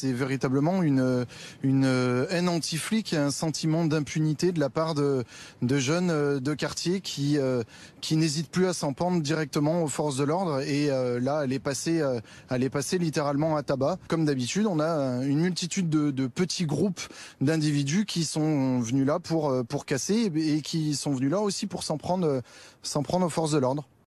C'est véritablement une, une haine anti-flic un sentiment d'impunité de la part de, jeunes euh, de quartier qui, euh, qui n'hésitent plus à s'en prendre directement aux forces de l'ordre. Et euh, là, elle est, passée, littéralement à tabac. Comme d'habitude, on a une multitude de, de petits groupes d'individus qui sont venus là pour, pour casser et qui sont venus là aussi pour s'en prendre, s'en prendre aux forces de l'ordre.